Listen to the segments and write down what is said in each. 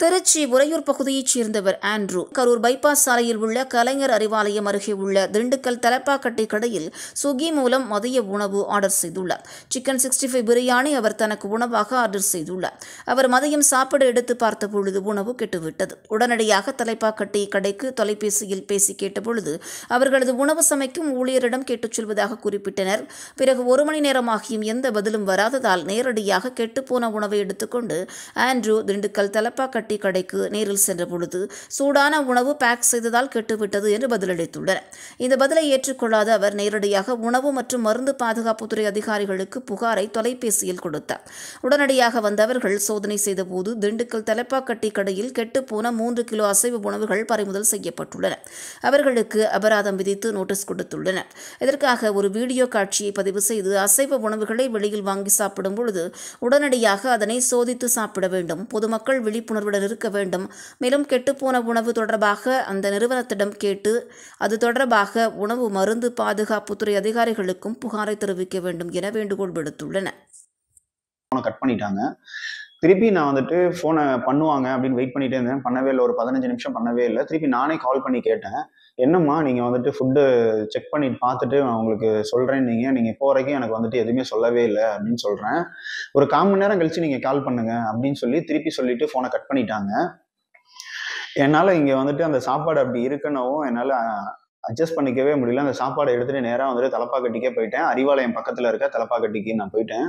திருச்சி உறையூர் பகுதியைச் சேர்ந்தவர் Andrew Karur bypass சாலையில் உள்ள கலைஞர் அறிவாலயம் அருகே உள்ள திண்டுக்கல் தலப்பாக்கட்டை கடையில் சுகி மூலம் மதிய உணவு ஆர்டர் செய்துள்ளார் சிக்கன் சிக்ஸ்டி ஃபைவ் பிரியாணி அவர் தனக்கு உணவாக ஆர்டர் செய்துள்ளார் அவர் மதியம் சாப்பிட எடுத்து பார்த்தபொழுது உணவு கெட்டுவிட்டது உடனடியாக தலைப்பாக்கட்டை கடைக்கு தொலைபேசியில் பேசி கேட்டபொழுது அவர்களது உணவு சமைக்கும் ஊழியரிடம் கேட்டுச் செல்வதாக குறிப்பிட்டனர் பிறகு ஒரு மணி நேரமாகியும் எந்த பதிலும் வராததால் நேரடியாக கெட்டுப்போன உணவை எடுத்துக்கொண்டு ஆண்ட்ரூ திண்டுக்கல் தலப்பாக்கட்டை பட்டி கடைக்கு நேரில் சென்றபொழுது சூடான உணவு பேக் செய்ததால் கெட்டுவிட்டது என்று பதிலளித்துள்ளனர் இந்த பதிலை ஏற்றுக்கொள்ளாத அவர் நேரடியாக உணவு மற்றும் மருந்து பாதுகாப்புத்துறை அதிகாரிகளுக்கு புகாரை தொலைபேசியில் கொடுத்தார் உடனடியாக வந்தவர்கள் சோதனை செய்தபோது திண்டுக்கல் தலைப்பாக்கட்டி கடையில் கெட்டுப்போன மூன்று கிலோ அசைவ உணவுகள் பறிமுதல் செய்யப்பட்டுள்ளன அவர்களுக்கு அபராதம் விதித்து நோட்டீஸ் கொடுத்துள்ளனர் இதற்காக ஒரு வீடியோ காட்சியை பதிவு செய்து அசைவ உணவுகளை வெளியில் வாங்கி சாப்பிடும் பொழுது உடனடியாக அதனை சோதித்து சாப்பிட வேண்டும் பொதுமக்கள் விழிப்புணர்வுடன் நிபுணர் இருக்க வேண்டும் மேலும் கெட்டுப்போன உணவு தொடர்பாக அந்த நிறுவனத்திடம் கேட்டு அது தொடர்பாக உணவு மருந்து பாதுகாப்புத்துறை அதிகாரிகளுக்கும் புகாரை தெரிவிக்க வேண்டும் என வேண்டுகோள் விடுத்துள்ளன கட் பண்ணிட்டாங்க திருப்பி நான் வந்துட்டு ஃபோனை பண்ணுவாங்க அப்படின்னு வெயிட் பண்ணிகிட்டே இருந்தேன் பண்ணவே இல்லை ஒரு பதினஞ்சு நிமிஷம் பண்ணவே இல்லை திருப்பி நானே கால் பண்ணி கேட்டேன் என்னம்மா நீங்கள் வந்துட்டு ஃபுட்டு செக் பண்ணிட்டு பார்த்துட்டு நான் உங்களுக்கு சொல்கிறேன் நீங்கள் நீங்கள் இப்போ வரைக்கும் எனக்கு வந்துட்டு எதுவுமே சொல்லவே இல்லை அப்படின்னு சொல்கிறேன் ஒரு கால் மணி நேரம் கழித்து நீங்கள் கால் பண்ணுங்கள் அப்படின்னு சொல்லி திருப்பி சொல்லிட்டு ஃபோனை கட் பண்ணிட்டாங்க என்னால் இங்கே வந்துட்டு அந்த சாப்பாடு அப்படி இருக்கனவும் என்னால் அட்ஜஸ்ட் பண்ணிக்கவே முடியல அந்த சாப்பாடை எடுத்துகிட்டு நேராக வந்துட்டு தலப்பாக்கட்டிக்கே போயிட்டேன் அறிவாலயம் பக்கத்தில் இருக்க தலப்பாக்கட்டிக்கு நான் போயிட்டேன்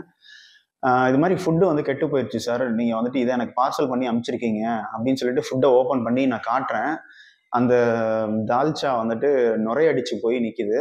இது மாதிரி ஃபுட்டு வந்து கெட்டு போயிடுச்சு சார் நீங்கள் வந்துட்டு இதை எனக்கு பார்சல் பண்ணி அமுச்சிருக்கீங்க அப்படின்னு சொல்லிட்டு ஃபுட்டை ஓப்பன் பண்ணி நான் காட்டுறேன் அந்த தால்ச்சா வந்துட்டு அடிச்சு போய் நிற்கிது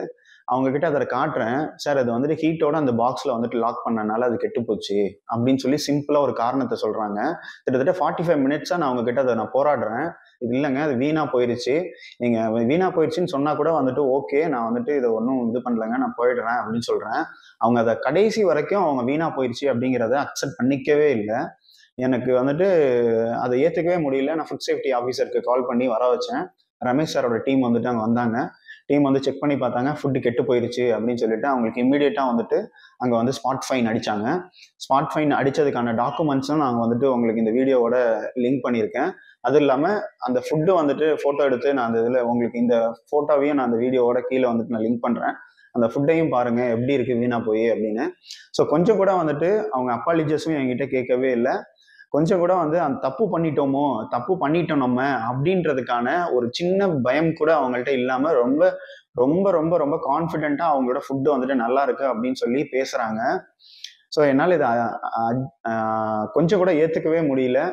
அவங்கக்கிட்ட அதை காட்டுறேன் சார் அது வந்துட்டு ஹீட்டோட அந்த பாக்ஸில் வந்துட்டு லாக் பண்ணனால அது கெட்டு போச்சு அப்படின்னு சொல்லி சிம்பிளாக ஒரு காரணத்தை சொல்கிறாங்க கிட்டத்தட்ட ஃபார்ட்டி ஃபைவ் மினிட்ஸாக நான் அவங்கக்கிட்ட அதை நான் போராடுறேன் இது இல்லைங்க அது வீணாக போயிடுச்சு நீங்கள் வீணாக போயிடுச்சுன்னு சொன்னால் கூட வந்துட்டு ஓகே நான் வந்துட்டு இதை ஒன்றும் இது பண்ணலங்க நான் போயிடுறேன் அப்படின்னு சொல்கிறேன் அவங்க அதை கடைசி வரைக்கும் அவங்க வீணாக போயிடுச்சு அப்படிங்கிறத அக்செப்ட் பண்ணிக்கவே இல்லை எனக்கு வந்துட்டு அதை ஏற்றுக்கவே முடியல நான் ஃபுட் சேஃப்டி ஆஃபீஸருக்கு கால் பண்ணி வர வச்சேன் ரமேஷ் சாரோட டீம் வந்துட்டு அங்கே வந்தாங்க டீம் வந்து செக் பண்ணி பார்த்தாங்க ஃபுட்டு கெட்டு போயிடுச்சு அப்படின்னு சொல்லிட்டு அவங்களுக்கு இமீடியட்டாக வந்துட்டு அங்கே வந்து ஸ்மார்ட் ஃபைன் அடித்தாங்க ஸ்மார்ட் ஃபைன் அடித்ததுக்கான டாக்குமெண்ட்ஸும் நாங்கள் வந்துட்டு உங்களுக்கு இந்த வீடியோவோட லிங்க் பண்ணியிருக்கேன் அது இல்லாமல் அந்த ஃபுட்டு வந்துட்டு ஃபோட்டோ எடுத்து நான் அந்த இதில் உங்களுக்கு இந்த ஃபோட்டோவையும் நான் அந்த வீடியோவோட கீழே வந்துட்டு நான் லிங்க் பண்ணுறேன் அந்த ஃபுட்டையும் பாருங்கள் எப்படி இருக்குது வீணாக போய் அப்படின்னு ஸோ கொஞ்சம் கூட வந்துட்டு அவங்க அப்பாலஜஸும் என்கிட்ட கேட்கவே இல்லை கொஞ்சம் கூட வந்து அந்த தப்பு பண்ணிட்டோமோ தப்பு பண்ணிட்டோம் நம்ம அப்படின்றதுக்கான ஒரு சின்ன பயம் கூட அவங்கள்ட்ட இல்லாமல் ரொம்ப ரொம்ப ரொம்ப ரொம்ப கான்ஃபிடென்ட்டாக அவங்களோட ஃபுட்டு வந்துட்டு நல்லா இருக்கு அப்படின்னு சொல்லி பேசுகிறாங்க ஸோ என்னால் இதை கொஞ்சம் கூட ஏற்றுக்கவே முடியல